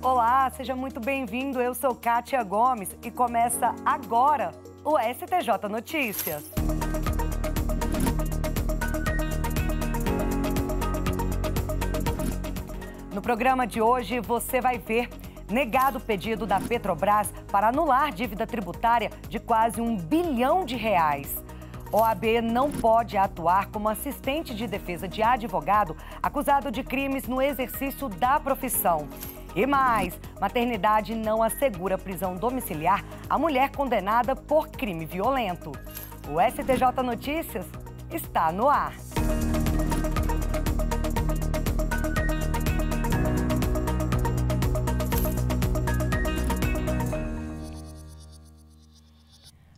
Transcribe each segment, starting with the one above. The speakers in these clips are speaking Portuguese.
Olá, seja muito bem-vindo. Eu sou Kátia Gomes e começa agora o STJ Notícias. No programa de hoje você vai ver negado o pedido da Petrobras para anular dívida tributária de quase um bilhão de reais. OAB não pode atuar como assistente de defesa de advogado acusado de crimes no exercício da profissão. E mais, maternidade não assegura prisão domiciliar a mulher condenada por crime violento. O STJ Notícias está no ar.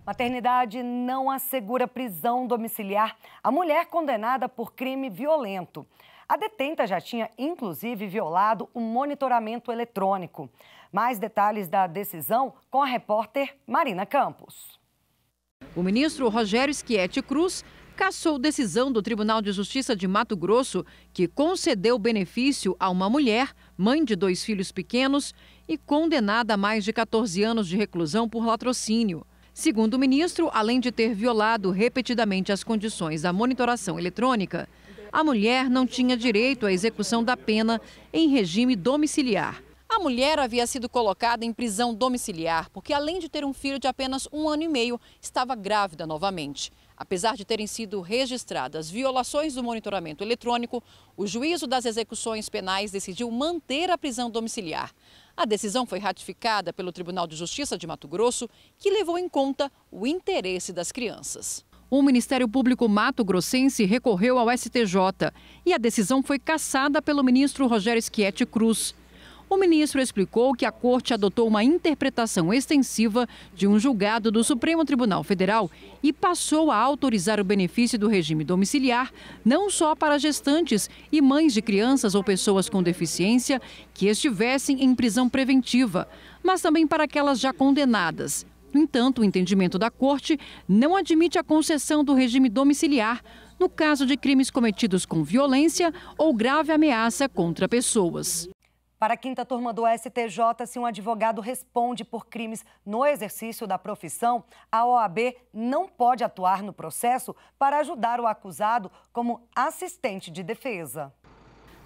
Maternidade não assegura prisão domiciliar a mulher condenada por crime violento. A detenta já tinha, inclusive, violado o monitoramento eletrônico. Mais detalhes da decisão com a repórter Marina Campos. O ministro Rogério Schietti Cruz cassou decisão do Tribunal de Justiça de Mato Grosso que concedeu benefício a uma mulher, mãe de dois filhos pequenos e condenada a mais de 14 anos de reclusão por latrocínio. Segundo o ministro, além de ter violado repetidamente as condições da monitoração eletrônica, a mulher não tinha direito à execução da pena em regime domiciliar. A mulher havia sido colocada em prisão domiciliar porque, além de ter um filho de apenas um ano e meio, estava grávida novamente. Apesar de terem sido registradas violações do monitoramento eletrônico, o juízo das execuções penais decidiu manter a prisão domiciliar. A decisão foi ratificada pelo Tribunal de Justiça de Mato Grosso, que levou em conta o interesse das crianças o Ministério Público Mato Grossense recorreu ao STJ e a decisão foi cassada pelo ministro Rogério Schietti Cruz. O ministro explicou que a corte adotou uma interpretação extensiva de um julgado do Supremo Tribunal Federal e passou a autorizar o benefício do regime domiciliar não só para gestantes e mães de crianças ou pessoas com deficiência que estivessem em prisão preventiva, mas também para aquelas já condenadas no entanto, o entendimento da Corte não admite a concessão do regime domiciliar no caso de crimes cometidos com violência ou grave ameaça contra pessoas. Para a quinta turma do STJ, se um advogado responde por crimes no exercício da profissão, a OAB não pode atuar no processo para ajudar o acusado como assistente de defesa.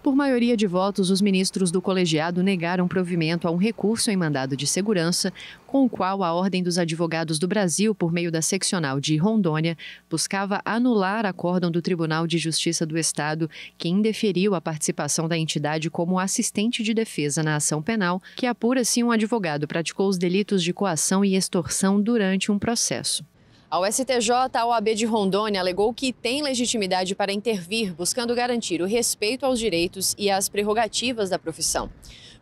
Por maioria de votos, os ministros do colegiado negaram provimento a um recurso em mandado de segurança, com o qual a Ordem dos Advogados do Brasil, por meio da seccional de Rondônia, buscava anular acórdão do Tribunal de Justiça do Estado, que indeferiu a participação da entidade como assistente de defesa na ação penal, que apura se um advogado praticou os delitos de coação e extorsão durante um processo. Ao STJ, a OAB de Rondônia alegou que tem legitimidade para intervir, buscando garantir o respeito aos direitos e às prerrogativas da profissão.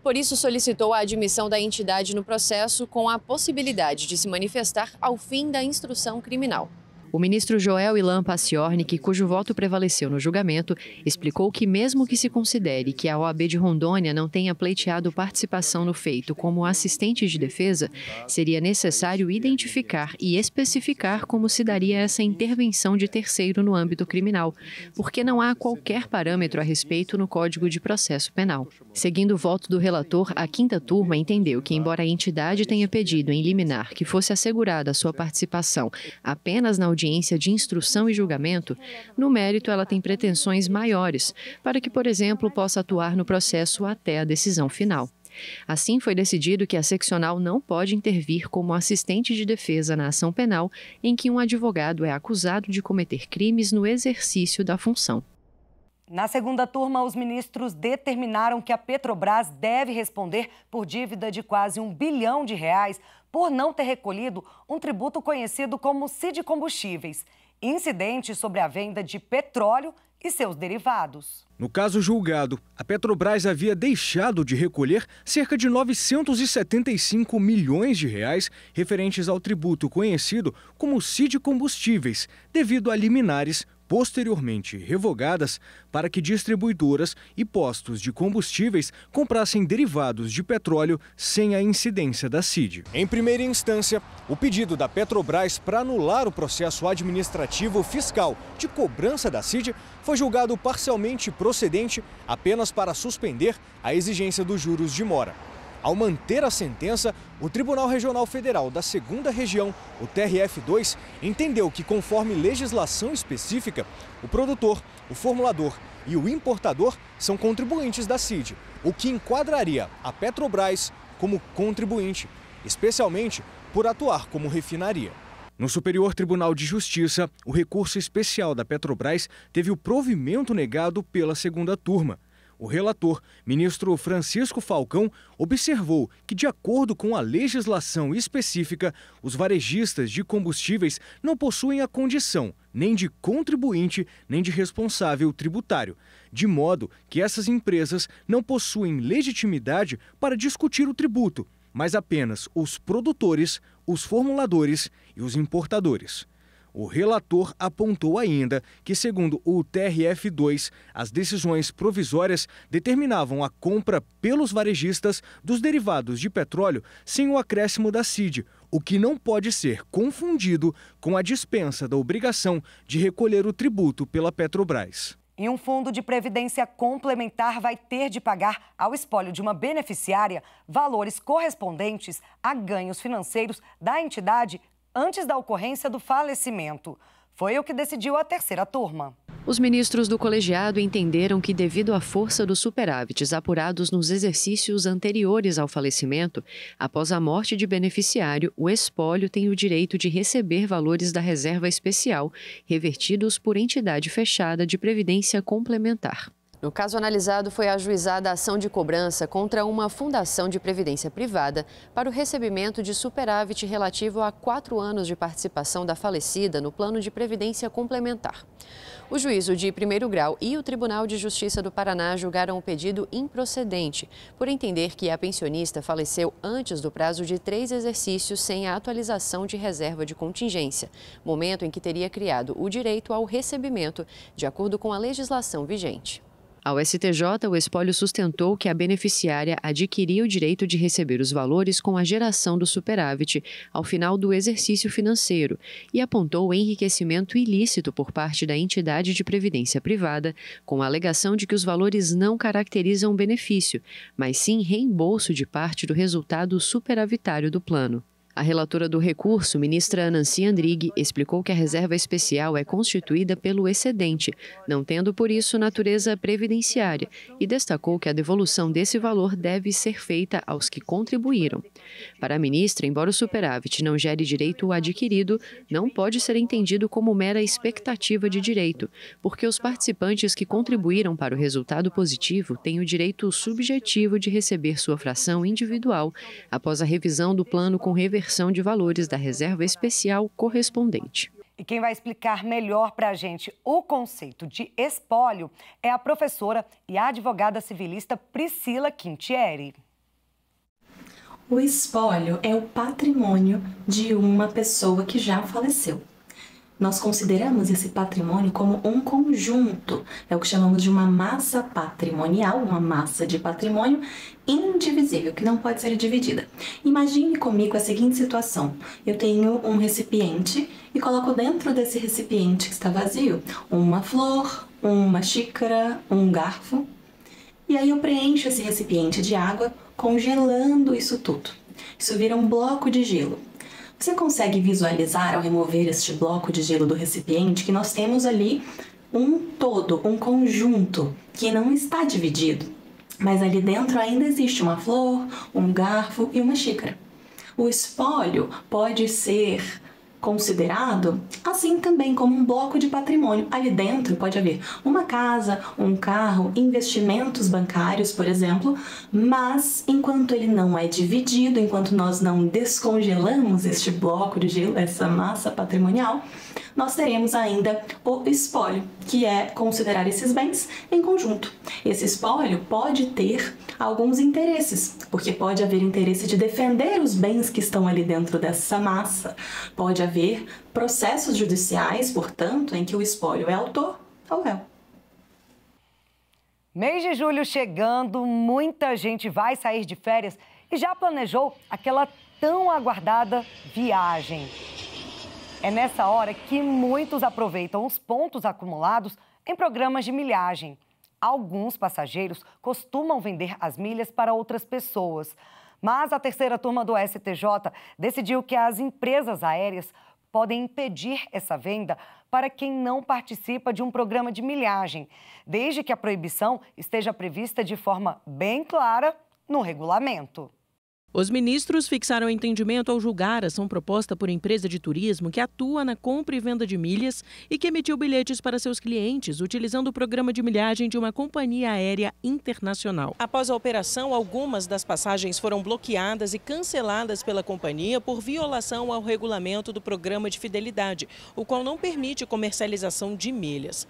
Por isso, solicitou a admissão da entidade no processo com a possibilidade de se manifestar ao fim da instrução criminal. O ministro Joel Ilan Paciornik, cujo voto prevaleceu no julgamento, explicou que, mesmo que se considere que a OAB de Rondônia não tenha pleiteado participação no feito como assistente de defesa, seria necessário identificar e especificar como se daria essa intervenção de terceiro no âmbito criminal, porque não há qualquer parâmetro a respeito no Código de Processo Penal. Seguindo o voto do relator, a quinta turma entendeu que, embora a entidade tenha pedido em liminar que fosse assegurada sua participação apenas na audiência, audiência de instrução e julgamento, no mérito ela tem pretensões maiores, para que, por exemplo, possa atuar no processo até a decisão final. Assim, foi decidido que a seccional não pode intervir como assistente de defesa na ação penal em que um advogado é acusado de cometer crimes no exercício da função. Na segunda turma, os ministros determinaram que a Petrobras deve responder por dívida de quase um bilhão de reais por não ter recolhido um tributo conhecido como CID Combustíveis, incidente sobre a venda de petróleo e seus derivados. No caso julgado, a Petrobras havia deixado de recolher cerca de 975 milhões de reais referentes ao tributo conhecido como CID Combustíveis, devido a liminares posteriormente revogadas para que distribuidoras e postos de combustíveis comprassem derivados de petróleo sem a incidência da CID. Em primeira instância, o pedido da Petrobras para anular o processo administrativo fiscal de cobrança da CID foi julgado parcialmente procedente apenas para suspender a exigência dos juros de mora. Ao manter a sentença, o Tribunal Regional Federal da 2 Região, o TRF2, entendeu que, conforme legislação específica, o produtor, o formulador e o importador são contribuintes da CID, o que enquadraria a Petrobras como contribuinte, especialmente por atuar como refinaria. No Superior Tribunal de Justiça, o recurso especial da Petrobras teve o provimento negado pela segunda turma. O relator, ministro Francisco Falcão, observou que, de acordo com a legislação específica, os varejistas de combustíveis não possuem a condição nem de contribuinte, nem de responsável tributário, de modo que essas empresas não possuem legitimidade para discutir o tributo, mas apenas os produtores, os formuladores e os importadores. O relator apontou ainda que, segundo o TRF2, as decisões provisórias determinavam a compra pelos varejistas dos derivados de petróleo sem o acréscimo da CID, o que não pode ser confundido com a dispensa da obrigação de recolher o tributo pela Petrobras. E um fundo de previdência complementar vai ter de pagar ao espólio de uma beneficiária valores correspondentes a ganhos financeiros da entidade antes da ocorrência do falecimento. Foi o que decidiu a terceira turma. Os ministros do colegiado entenderam que, devido à força dos superávites apurados nos exercícios anteriores ao falecimento, após a morte de beneficiário, o espólio tem o direito de receber valores da reserva especial, revertidos por entidade fechada de previdência complementar. No caso analisado, foi ajuizada a ação de cobrança contra uma fundação de previdência privada para o recebimento de superávit relativo a quatro anos de participação da falecida no plano de previdência complementar. O juízo de primeiro grau e o Tribunal de Justiça do Paraná julgaram o pedido improcedente, por entender que a pensionista faleceu antes do prazo de três exercícios sem a atualização de reserva de contingência, momento em que teria criado o direito ao recebimento, de acordo com a legislação vigente. Ao STJ, o espólio sustentou que a beneficiária adquiria o direito de receber os valores com a geração do superávit ao final do exercício financeiro e apontou enriquecimento ilícito por parte da entidade de previdência privada, com a alegação de que os valores não caracterizam benefício, mas sim reembolso de parte do resultado superavitário do plano. A relatora do recurso, ministra Nancy Andrighi, explicou que a reserva especial é constituída pelo excedente, não tendo por isso natureza previdenciária, e destacou que a devolução desse valor deve ser feita aos que contribuíram. Para a ministra, embora o superávit não gere direito adquirido, não pode ser entendido como mera expectativa de direito, porque os participantes que contribuíram para o resultado positivo têm o direito subjetivo de receber sua fração individual após a revisão do plano com reversão conversão de valores da reserva especial correspondente. E quem vai explicar melhor para a gente o conceito de espólio é a professora e advogada civilista Priscila Quintieri. O espólio é o patrimônio de uma pessoa que já faleceu nós consideramos esse patrimônio como um conjunto, é o que chamamos de uma massa patrimonial, uma massa de patrimônio indivisível, que não pode ser dividida. Imagine comigo a seguinte situação: eu tenho um recipiente e coloco dentro desse recipiente que está vazio uma flor, uma xícara, um garfo. E aí eu preencho esse recipiente de água congelando isso tudo. Isso vira um bloco de gelo. Você consegue visualizar ao remover este bloco de gelo do recipiente que nós temos ali um todo, um conjunto que não está dividido, mas ali dentro ainda existe uma flor, um garfo e uma xícara. O espólio pode ser considerado, assim também como um bloco de patrimônio. Ali dentro pode haver uma casa, um carro, investimentos bancários, por exemplo, mas enquanto ele não é dividido, enquanto nós não descongelamos este bloco de gelo, essa massa patrimonial, nós teremos ainda o espólio, que é considerar esses bens em conjunto. Esse espólio pode ter alguns interesses, porque pode haver interesse de defender os bens que estão ali dentro dessa massa, pode haver processos judiciais, portanto, em que o espólio é autor ou réu. Mês de julho chegando, muita gente vai sair de férias e já planejou aquela tão aguardada viagem. É nessa hora que muitos aproveitam os pontos acumulados em programas de milhagem. Alguns passageiros costumam vender as milhas para outras pessoas. Mas a terceira turma do STJ decidiu que as empresas aéreas podem impedir essa venda para quem não participa de um programa de milhagem, desde que a proibição esteja prevista de forma bem clara no regulamento. Os ministros fixaram entendimento ao julgar ação proposta por empresa de turismo que atua na compra e venda de milhas e que emitiu bilhetes para seus clientes utilizando o programa de milhagem de uma companhia aérea internacional. Após a operação, algumas das passagens foram bloqueadas e canceladas pela companhia por violação ao regulamento do programa de fidelidade, o qual não permite comercialização de milhas.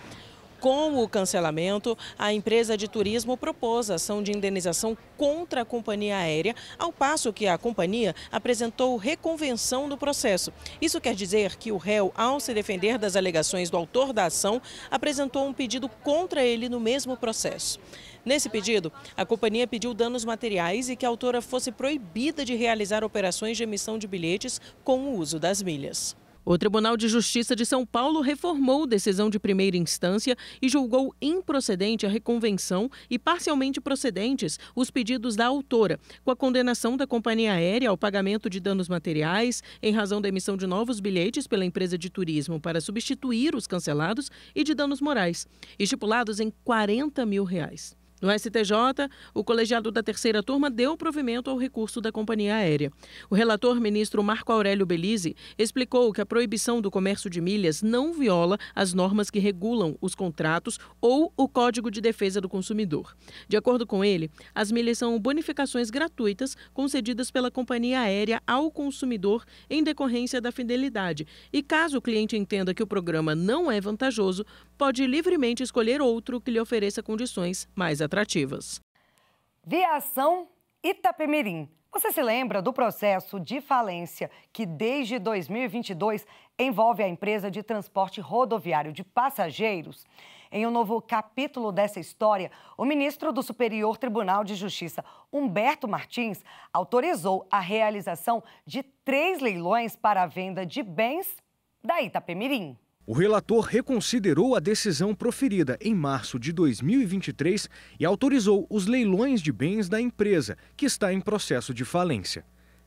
Com o cancelamento, a empresa de turismo propôs ação de indenização contra a companhia aérea, ao passo que a companhia apresentou reconvenção do processo. Isso quer dizer que o réu, ao se defender das alegações do autor da ação, apresentou um pedido contra ele no mesmo processo. Nesse pedido, a companhia pediu danos materiais e que a autora fosse proibida de realizar operações de emissão de bilhetes com o uso das milhas. O Tribunal de Justiça de São Paulo reformou decisão de primeira instância e julgou improcedente a reconvenção e parcialmente procedentes os pedidos da autora, com a condenação da companhia aérea ao pagamento de danos materiais em razão da emissão de novos bilhetes pela empresa de turismo para substituir os cancelados e de danos morais, estipulados em 40 mil reais. No STJ, o colegiado da terceira turma deu provimento ao recurso da companhia aérea. O relator ministro Marco Aurélio Belize explicou que a proibição do comércio de milhas não viola as normas que regulam os contratos ou o Código de Defesa do Consumidor. De acordo com ele, as milhas são bonificações gratuitas concedidas pela companhia aérea ao consumidor em decorrência da fidelidade. E caso o cliente entenda que o programa não é vantajoso, pode livremente escolher outro que lhe ofereça condições mais atrativas atrativas. Viação Itapemirim. Você se lembra do processo de falência que desde 2022 envolve a empresa de transporte rodoviário de passageiros? Em um novo capítulo dessa história, o ministro do Superior Tribunal de Justiça, Humberto Martins, autorizou a realização de três leilões para a venda de bens da Itapemirim. O relator reconsiderou a decisão proferida em março de 2023 e autorizou os leilões de bens da empresa, que está em processo de falência.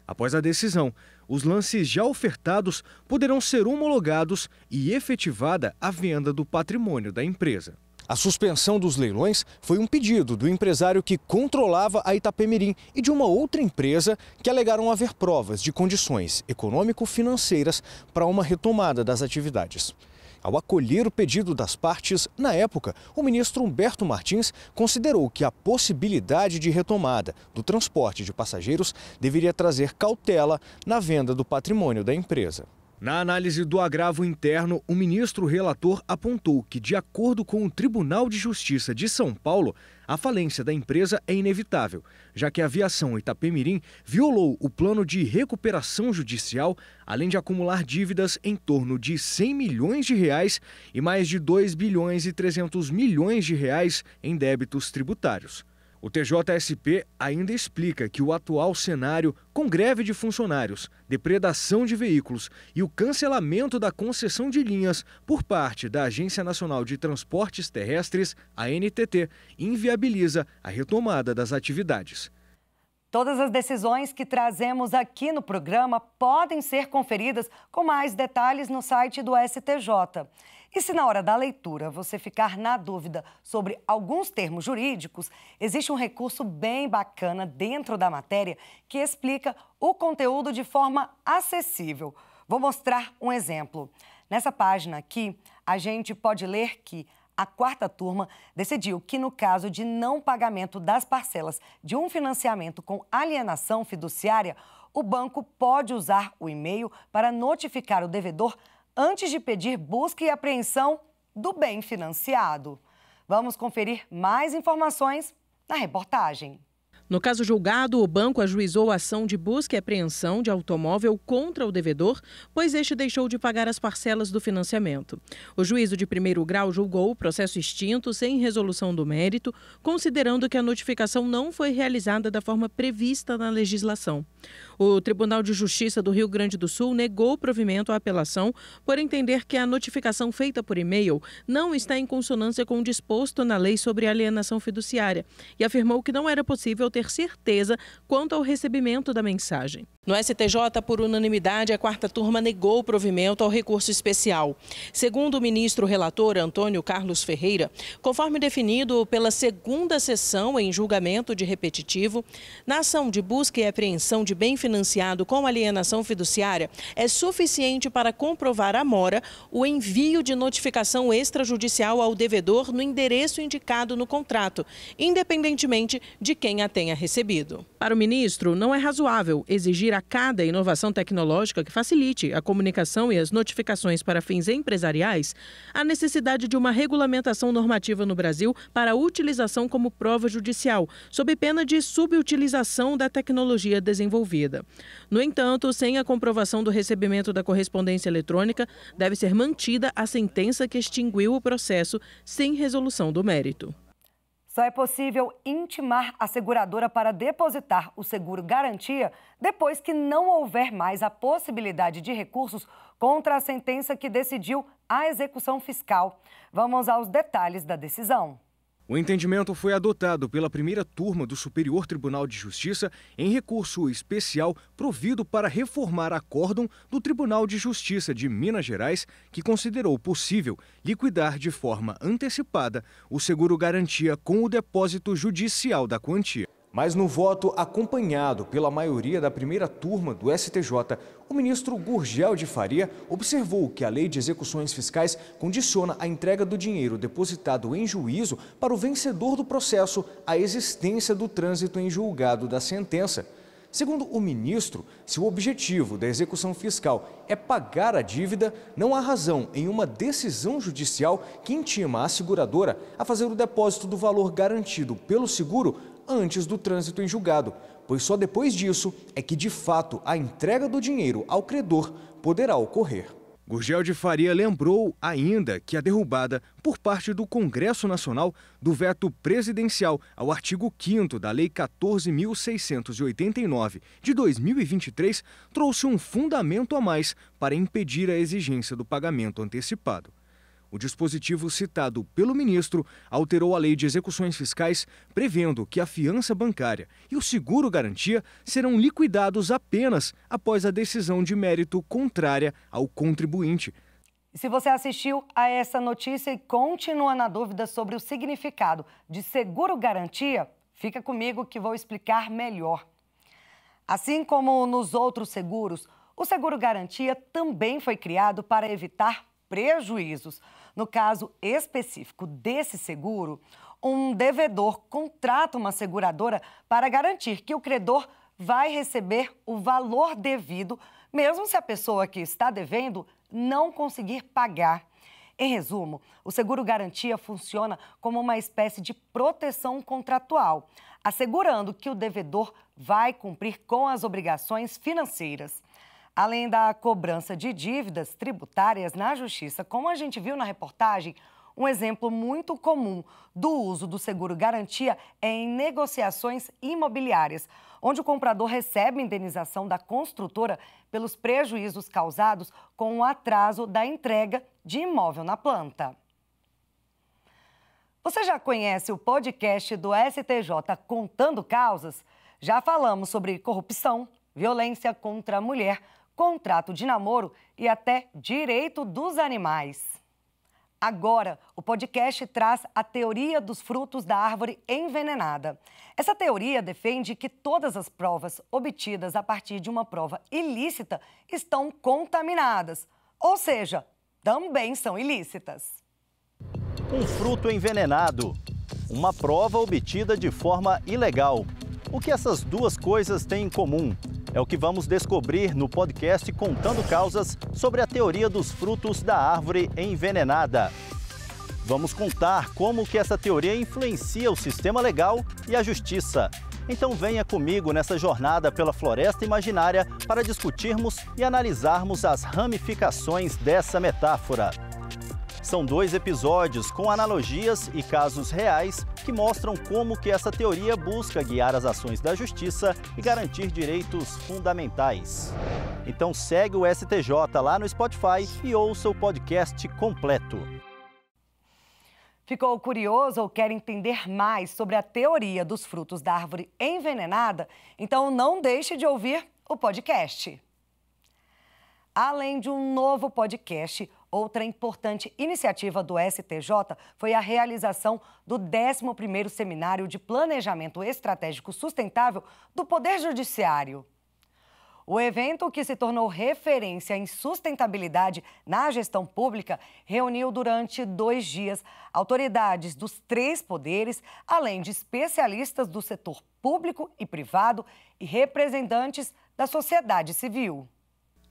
Após a decisão, os lances já ofertados poderão ser homologados e efetivada a venda do patrimônio da empresa. A suspensão dos leilões foi um pedido do empresário que controlava a Itapemirim e de uma outra empresa que alegaram haver provas de condições econômico-financeiras para uma retomada das atividades. Ao acolher o pedido das partes, na época, o ministro Humberto Martins considerou que a possibilidade de retomada do transporte de passageiros deveria trazer cautela na venda do patrimônio da empresa. Na análise do agravo interno, o ministro relator apontou que, de acordo com o Tribunal de Justiça de São Paulo, a falência da empresa é inevitável, já que a aviação Itapemirim violou o plano de recuperação judicial, além de acumular dívidas em torno de 100 milhões de reais e mais de 2 bilhões e 300 milhões de reais em débitos tributários. O TJSP ainda explica que o atual cenário, com greve de funcionários, depredação de veículos e o cancelamento da concessão de linhas por parte da Agência Nacional de Transportes Terrestres, ANTT, inviabiliza a retomada das atividades. Todas as decisões que trazemos aqui no programa podem ser conferidas com mais detalhes no site do STJ. E se na hora da leitura você ficar na dúvida sobre alguns termos jurídicos, existe um recurso bem bacana dentro da matéria que explica o conteúdo de forma acessível. Vou mostrar um exemplo. Nessa página aqui, a gente pode ler que a quarta turma decidiu que, no caso de não pagamento das parcelas de um financiamento com alienação fiduciária, o banco pode usar o e-mail para notificar o devedor antes de pedir busca e apreensão do bem financiado. Vamos conferir mais informações na reportagem. No caso julgado, o banco ajuizou a ação de busca e apreensão de automóvel contra o devedor, pois este deixou de pagar as parcelas do financiamento. O juízo de primeiro grau julgou o processo extinto sem resolução do mérito, considerando que a notificação não foi realizada da forma prevista na legislação. O Tribunal de Justiça do Rio Grande do Sul negou provimento à apelação por entender que a notificação feita por e-mail não está em consonância com o disposto na lei sobre alienação fiduciária e afirmou que não era possível ter certeza quanto ao recebimento da mensagem. No STJ, por unanimidade, a quarta turma negou o provimento ao recurso especial. Segundo o ministro relator Antônio Carlos Ferreira, conforme definido pela segunda sessão em julgamento de repetitivo, na ação de busca e apreensão de bem financiado com alienação fiduciária, é suficiente para comprovar a mora o envio de notificação extrajudicial ao devedor no endereço indicado no contrato, independentemente de quem a tenha recebido. Para o ministro, não é razoável exigir cada inovação tecnológica que facilite a comunicação e as notificações para fins empresariais, a necessidade de uma regulamentação normativa no Brasil para a utilização como prova judicial, sob pena de subutilização da tecnologia desenvolvida. No entanto, sem a comprovação do recebimento da correspondência eletrônica, deve ser mantida a sentença que extinguiu o processo sem resolução do mérito. Só é possível intimar a seguradora para depositar o seguro garantia depois que não houver mais a possibilidade de recursos contra a sentença que decidiu a execução fiscal. Vamos aos detalhes da decisão. O entendimento foi adotado pela primeira turma do Superior Tribunal de Justiça em recurso especial provido para reformar acórdão do Tribunal de Justiça de Minas Gerais, que considerou possível liquidar de forma antecipada o seguro-garantia com o depósito judicial da quantia. Mas no voto acompanhado pela maioria da primeira turma do STJ, o ministro Gurgel de Faria observou que a lei de execuções fiscais condiciona a entrega do dinheiro depositado em juízo para o vencedor do processo à existência do trânsito em julgado da sentença. Segundo o ministro, se o objetivo da execução fiscal é pagar a dívida, não há razão em uma decisão judicial que intima a seguradora a fazer o depósito do valor garantido pelo seguro antes do trânsito em julgado, pois só depois disso é que de fato a entrega do dinheiro ao credor poderá ocorrer. Gurgel de Faria lembrou ainda que a derrubada por parte do Congresso Nacional do veto presidencial ao artigo 5 da Lei 14.689 de 2023 trouxe um fundamento a mais para impedir a exigência do pagamento antecipado. O dispositivo citado pelo ministro alterou a lei de execuções fiscais, prevendo que a fiança bancária e o seguro garantia serão liquidados apenas após a decisão de mérito contrária ao contribuinte. Se você assistiu a essa notícia e continua na dúvida sobre o significado de seguro garantia, fica comigo que vou explicar melhor. Assim como nos outros seguros, o seguro garantia também foi criado para evitar prejuízos. No caso específico desse seguro, um devedor contrata uma seguradora para garantir que o credor vai receber o valor devido, mesmo se a pessoa que está devendo não conseguir pagar. Em resumo, o seguro garantia funciona como uma espécie de proteção contratual, assegurando que o devedor vai cumprir com as obrigações financeiras. Além da cobrança de dívidas tributárias na Justiça, como a gente viu na reportagem, um exemplo muito comum do uso do seguro garantia é em negociações imobiliárias, onde o comprador recebe indenização da construtora pelos prejuízos causados com o atraso da entrega de imóvel na planta. Você já conhece o podcast do STJ Contando Causas? Já falamos sobre corrupção, violência contra a mulher, contrato de namoro e até direito dos animais. Agora, o podcast traz a teoria dos frutos da árvore envenenada. Essa teoria defende que todas as provas obtidas a partir de uma prova ilícita estão contaminadas, ou seja, também são ilícitas. Um fruto envenenado, uma prova obtida de forma ilegal. O que essas duas coisas têm em comum? É o que vamos descobrir no podcast Contando Causas sobre a teoria dos frutos da árvore envenenada. Vamos contar como que essa teoria influencia o sistema legal e a justiça. Então venha comigo nessa jornada pela floresta imaginária para discutirmos e analisarmos as ramificações dessa metáfora. São dois episódios com analogias e casos reais que mostram como que essa teoria busca guiar as ações da justiça e garantir direitos fundamentais. Então segue o STJ lá no Spotify e ouça o podcast completo. Ficou curioso ou quer entender mais sobre a teoria dos frutos da árvore envenenada? Então não deixe de ouvir o podcast. Além de um novo podcast, Outra importante iniciativa do STJ foi a realização do 11º Seminário de Planejamento Estratégico Sustentável do Poder Judiciário. O evento, que se tornou referência em sustentabilidade na gestão pública, reuniu durante dois dias autoridades dos três poderes, além de especialistas do setor público e privado e representantes da sociedade civil.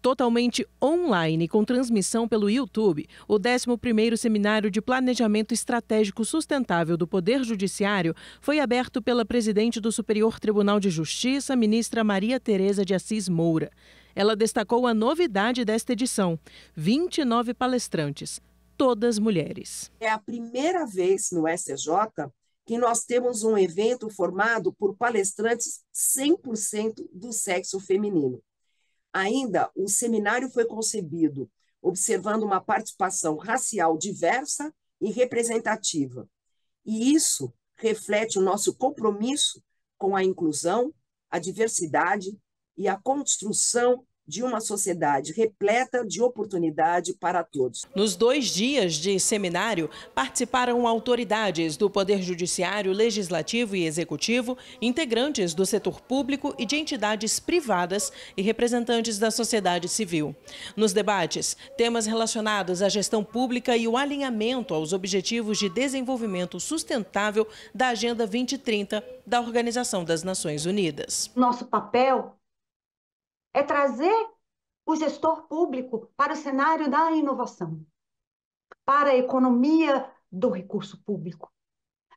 Totalmente online, com transmissão pelo YouTube, o 11º Seminário de Planejamento Estratégico Sustentável do Poder Judiciário foi aberto pela presidente do Superior Tribunal de Justiça, ministra Maria Tereza de Assis Moura. Ela destacou a novidade desta edição: 29 palestrantes, todas mulheres. É a primeira vez no SJ que nós temos um evento formado por palestrantes 100% do sexo feminino. Ainda, o seminário foi concebido observando uma participação racial diversa e representativa. E isso reflete o nosso compromisso com a inclusão, a diversidade e a construção de uma sociedade repleta de oportunidade para todos. Nos dois dias de seminário, participaram autoridades do Poder Judiciário, Legislativo e Executivo, integrantes do setor público e de entidades privadas e representantes da sociedade civil. Nos debates, temas relacionados à gestão pública e o alinhamento aos objetivos de desenvolvimento sustentável da Agenda 2030 da Organização das Nações Unidas. Nosso papel é trazer o gestor público para o cenário da inovação, para a economia do recurso público,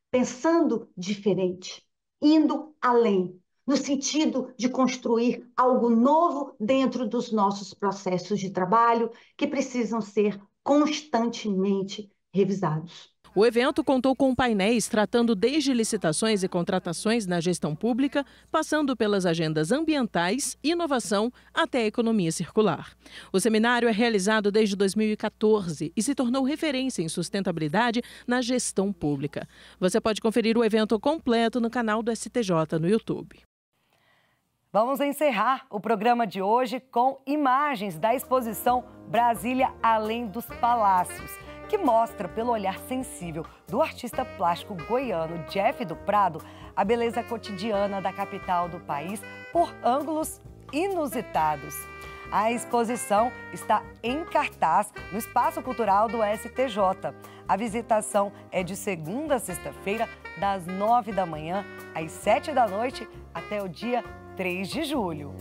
pensando diferente, indo além, no sentido de construir algo novo dentro dos nossos processos de trabalho que precisam ser constantemente revisados. O evento contou com painéis tratando desde licitações e contratações na gestão pública, passando pelas agendas ambientais, inovação até a economia circular. O seminário é realizado desde 2014 e se tornou referência em sustentabilidade na gestão pública. Você pode conferir o evento completo no canal do STJ no YouTube. Vamos encerrar o programa de hoje com imagens da exposição Brasília Além dos Palácios que mostra, pelo olhar sensível do artista plástico goiano Jeff do Prado, a beleza cotidiana da capital do país por ângulos inusitados. A exposição está em cartaz no Espaço Cultural do STJ. A visitação é de segunda a sexta-feira, das nove da manhã às sete da noite, até o dia 3 de julho.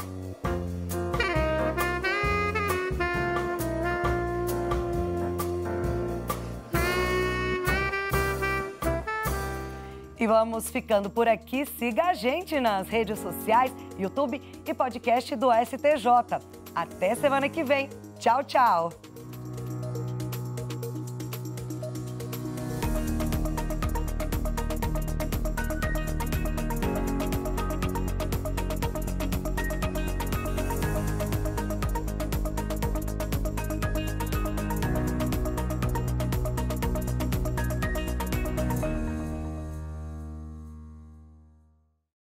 E vamos ficando por aqui. Siga a gente nas redes sociais, YouTube e podcast do STJ. Até semana que vem. Tchau, tchau.